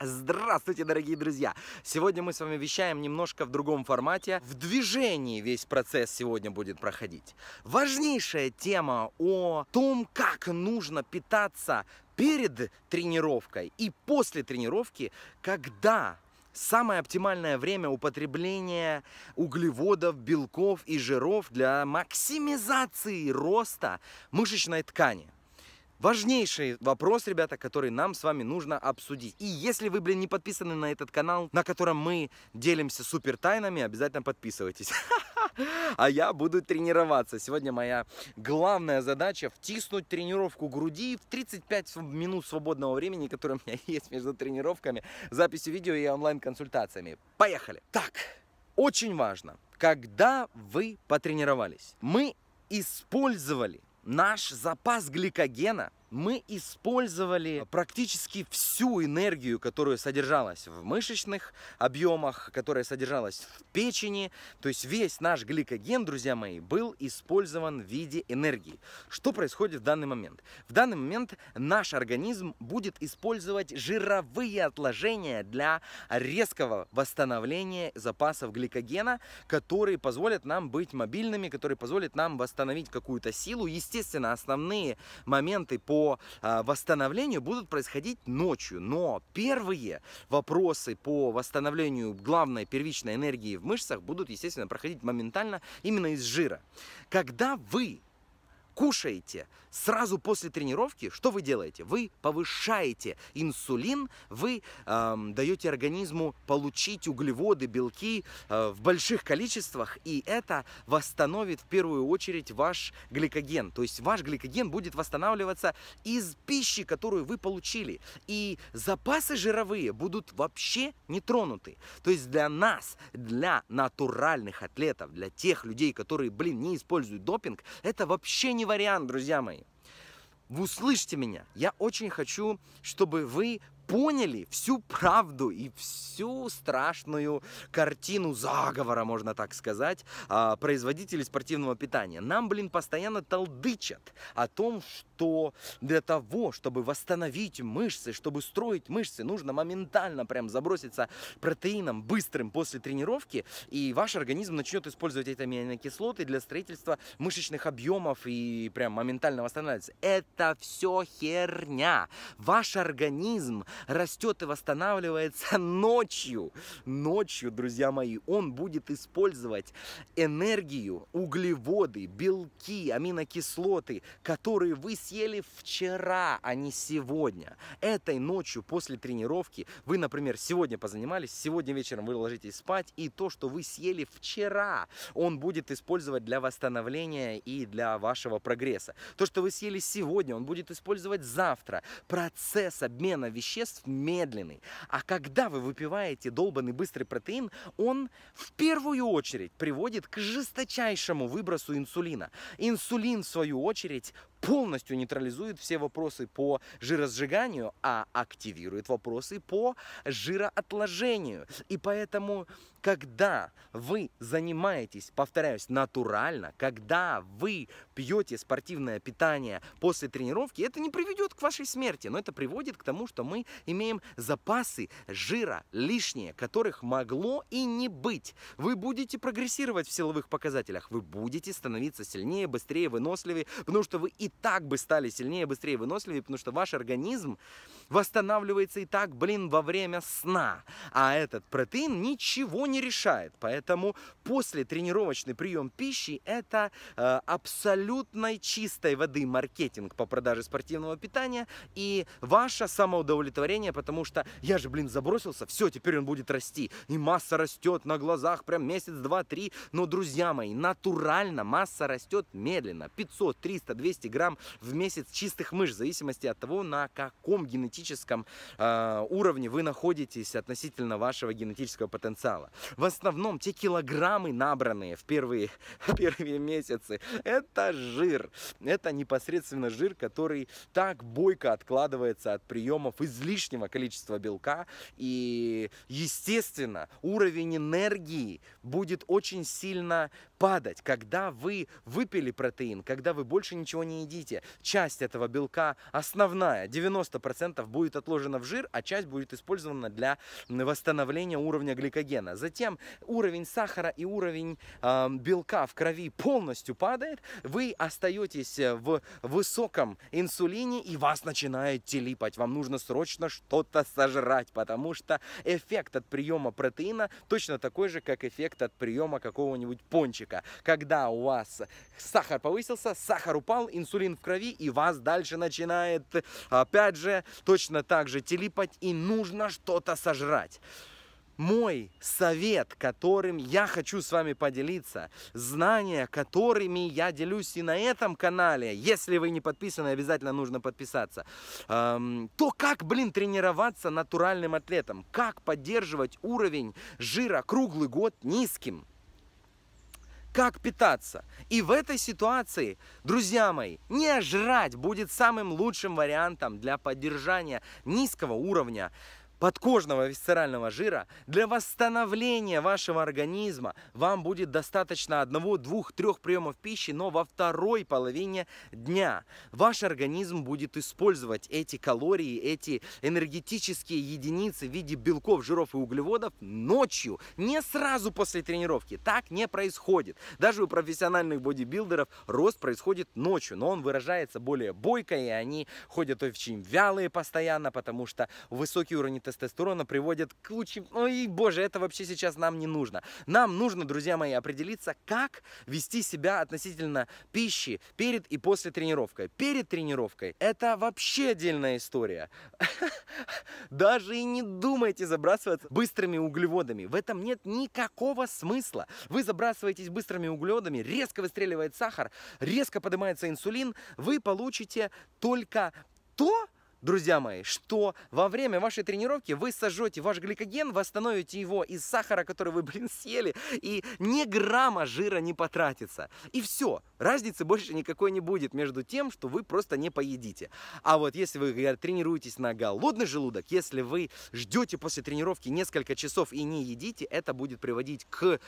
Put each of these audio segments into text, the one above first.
Здравствуйте, дорогие друзья! Сегодня мы с вами вещаем немножко в другом формате. В движении весь процесс сегодня будет проходить. Важнейшая тема о том, как нужно питаться перед тренировкой и после тренировки, когда самое оптимальное время употребления углеводов, белков и жиров для максимизации роста мышечной ткани важнейший вопрос, ребята, который нам с вами нужно обсудить. И если вы, блин, не подписаны на этот канал, на котором мы делимся супер тайнами, обязательно подписывайтесь. А я буду тренироваться. Сегодня моя главная задача втиснуть тренировку груди в 35 минут свободного времени, которое у меня есть между тренировками, записью видео и онлайн-консультациями. Поехали! Так, очень важно, когда вы потренировались, мы использовали Наш запас гликогена мы использовали практически всю энергию, которая содержалась в мышечных объемах, которая содержалась в печени. То есть весь наш гликоген, друзья мои, был использован в виде энергии. Что происходит в данный момент? В данный момент наш организм будет использовать жировые отложения для резкого восстановления запасов гликогена, которые позволят нам быть мобильными, которые позволят нам восстановить какую-то силу. Естественно, основные моменты по по а, восстановлению будут происходить ночью. Но первые вопросы по восстановлению главной первичной энергии в мышцах будут, естественно, проходить моментально именно из жира. Когда вы кушаете сразу после тренировки, что вы делаете? Вы повышаете инсулин, вы эм, даете организму получить углеводы, белки э, в больших количествах, и это восстановит в первую очередь ваш гликоген. То есть ваш гликоген будет восстанавливаться из пищи, которую вы получили. И запасы жировые будут вообще не тронуты. То есть для нас, для натуральных атлетов, для тех людей, которые, блин, не используют допинг, это вообще не вариант, друзья мои. Вы услышьте меня. Я очень хочу, чтобы вы поняли всю правду и всю страшную картину заговора, можно так сказать, а, производителей спортивного питания. Нам, блин, постоянно толдычат о том, что для того, чтобы восстановить мышцы, чтобы строить мышцы, нужно моментально прям заброситься протеином быстрым после тренировки, и ваш организм начнет использовать эти аминокислоты для строительства мышечных объемов и прям моментально восстанавливаться. Это все херня. Ваш организм растет и восстанавливается ночью. Ночью, друзья мои, он будет использовать энергию, углеводы, белки, аминокислоты, которые вы съели вчера, а не сегодня. Этой ночью после тренировки вы, например, сегодня позанимались, сегодня вечером вы ложитесь спать, и то, что вы съели вчера, он будет использовать для восстановления и для вашего прогресса. То, что вы съели сегодня, он будет использовать завтра. Процесс обмена веществ веществ медленный. А когда вы выпиваете долбанный быстрый протеин, он в первую очередь приводит к жесточайшему выбросу инсулина. Инсулин, в свою очередь, полностью нейтрализует все вопросы по жиросжиганию, а активирует вопросы по жироотложению. И поэтому, когда вы занимаетесь, повторяюсь, натурально, когда вы пьете спортивное питание после тренировки, это не приведет к вашей смерти, но это приводит к тому, что мы имеем запасы жира лишние, которых могло и не быть. Вы будете прогрессировать в силовых показателях, вы будете становиться сильнее, быстрее, выносливее, потому что вы и так бы стали сильнее, быстрее, выносливее, потому что ваш организм восстанавливается и так, блин, во время сна. А этот протеин ничего не решает. Поэтому после тренировочный прием пищи это э, абсолютной чистой воды маркетинг по продаже спортивного питания и ваше самоудовлетворение, потому что я же, блин, забросился, все, теперь он будет расти. И масса растет на глазах прям месяц, два, три. Но, друзья мои, натурально масса растет медленно. 500, 300, 200 грамм грамм в месяц чистых мышц, в зависимости от того, на каком генетическом э, уровне вы находитесь относительно вашего генетического потенциала. В основном те килограммы, набранные в первые, первые месяцы, это жир. Это непосредственно жир, который так бойко откладывается от приемов излишнего количества белка. И, естественно, уровень энергии будет очень сильно падать, когда вы выпили протеин, когда вы больше ничего не едите едите. Часть этого белка основная, 90% будет отложена в жир, а часть будет использована для восстановления уровня гликогена. Затем уровень сахара и уровень э, белка в крови полностью падает, вы остаетесь э, в высоком инсулине и вас начинает телипать. Вам нужно срочно что-то сожрать, потому что эффект от приема протеина точно такой же, как эффект от приема какого-нибудь пончика. Когда у вас сахар повысился, сахар упал, инсулин инсулин в крови, и вас дальше начинает, опять же, точно так же телепать, и нужно что-то сожрать мой совет, которым я хочу с вами поделиться, знания, которыми я делюсь и на этом канале, если вы не подписаны, обязательно нужно подписаться, эм, то как, блин, тренироваться натуральным атлетом, как поддерживать уровень жира круглый год низким – как питаться. И в этой ситуации, друзья мои, не жрать будет самым лучшим вариантом для поддержания низкого уровня подкожного висцерального жира, для восстановления вашего организма вам будет достаточно одного, двух, трех приемов пищи, но во второй половине дня ваш организм будет использовать эти калории, эти энергетические единицы в виде белков, жиров и углеводов ночью, не сразу после тренировки. Так не происходит. Даже у профессиональных бодибилдеров рост происходит ночью, но он выражается более бойко, и они ходят очень вялые постоянно, потому что высокий уровень тестостерона приводит к куче... Ой, боже, это вообще сейчас нам не нужно. Нам нужно, друзья мои, определиться, как вести себя относительно пищи перед и после тренировкой. Перед тренировкой это вообще отдельная история. Даже и не думайте забрасываться быстрыми углеводами. В этом нет никакого смысла. Вы забрасываетесь быстрыми углеводами, резко выстреливает сахар, резко поднимается инсулин, вы получите только то, Друзья мои, что во время вашей тренировки вы сожжете ваш гликоген, восстановите его из сахара, который вы, блин, съели, и ни грамма жира не потратится. И все, разницы больше никакой не будет между тем, что вы просто не поедите. А вот если вы тренируетесь на голодный желудок, если вы ждете после тренировки несколько часов и не едите, это будет приводить к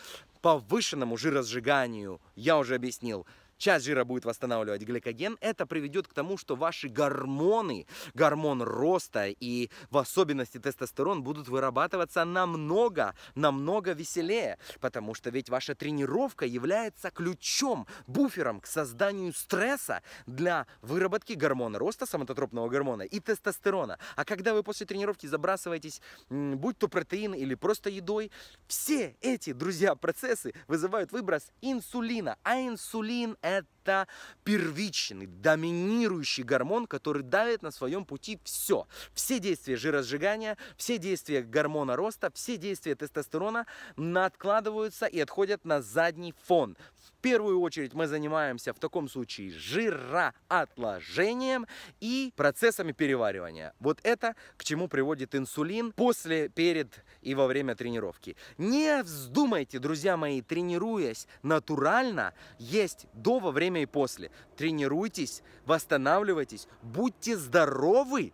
повышенному жиросжиганию. Я уже объяснил часть жира будет восстанавливать гликоген, это приведет к тому, что ваши гормоны, гормон роста и в особенности тестостерон будут вырабатываться намного, намного веселее, потому что ведь ваша тренировка является ключом, буфером к созданию стресса для выработки гормона роста, самототропного гормона и тестостерона. А когда вы после тренировки забрасываетесь, будь то протеин или просто едой, все эти, друзья, процессы вызывают выброс инсулина, а инсулин – at это первичный, доминирующий гормон, который давит на своем пути все. Все действия жиросжигания, все действия гормона роста, все действия тестостерона откладываются и отходят на задний фон. В первую очередь мы занимаемся в таком случае жироотложением и процессами переваривания. Вот это к чему приводит инсулин после, перед и во время тренировки. Не вздумайте, друзья мои, тренируясь натурально, есть до во время и после. Тренируйтесь, восстанавливайтесь, будьте здоровы,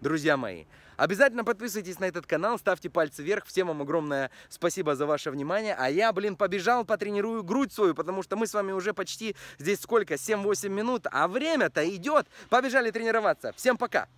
друзья мои. Обязательно подписывайтесь на этот канал, ставьте пальцы вверх. Всем вам огромное спасибо за ваше внимание. А я, блин, побежал, потренирую грудь свою, потому что мы с вами уже почти здесь сколько? 7-8 минут, а время-то идет. Побежали тренироваться. Всем пока!